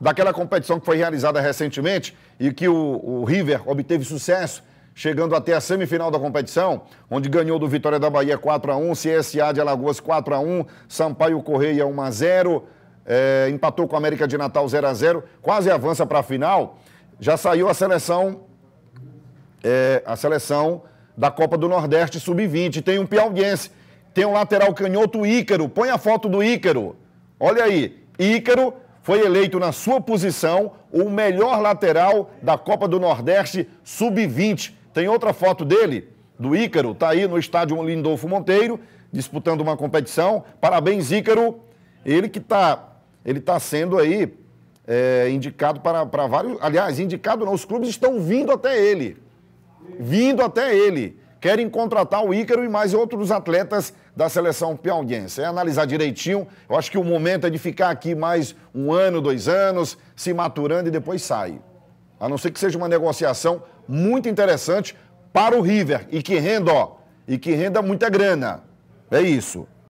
daquela competição que foi realizada recentemente e que o, o River obteve sucesso, chegando até a semifinal da competição, onde ganhou do Vitória da Bahia 4 a 1 CSA de Alagoas 4 a 1 Sampaio Correia 1x0, é, empatou com a América de Natal 0 a 0 quase avança para a final. Já saiu a seleção, é, a seleção da Copa do Nordeste Sub-20. Tem um piauiense, tem um lateral canhoto Ícaro. Põe a foto do Ícaro. Olha aí, Ícaro foi eleito na sua posição o melhor lateral da Copa do Nordeste Sub-20. Tem outra foto dele, do Ícaro, está aí no estádio Lindolfo Monteiro, disputando uma competição. Parabéns, Ícaro. Ele que está ele tá sendo aí é, indicado para, para vários. Aliás, indicado não, os clubes estão vindo até ele. Vindo até ele querem contratar o Ícaro e mais outros atletas da seleção piauiense. É analisar direitinho. Eu acho que o momento é de ficar aqui mais um ano, dois anos, se maturando e depois sai. A não ser que seja uma negociação muito interessante para o River e que renda, ó, e que renda muita grana. É isso.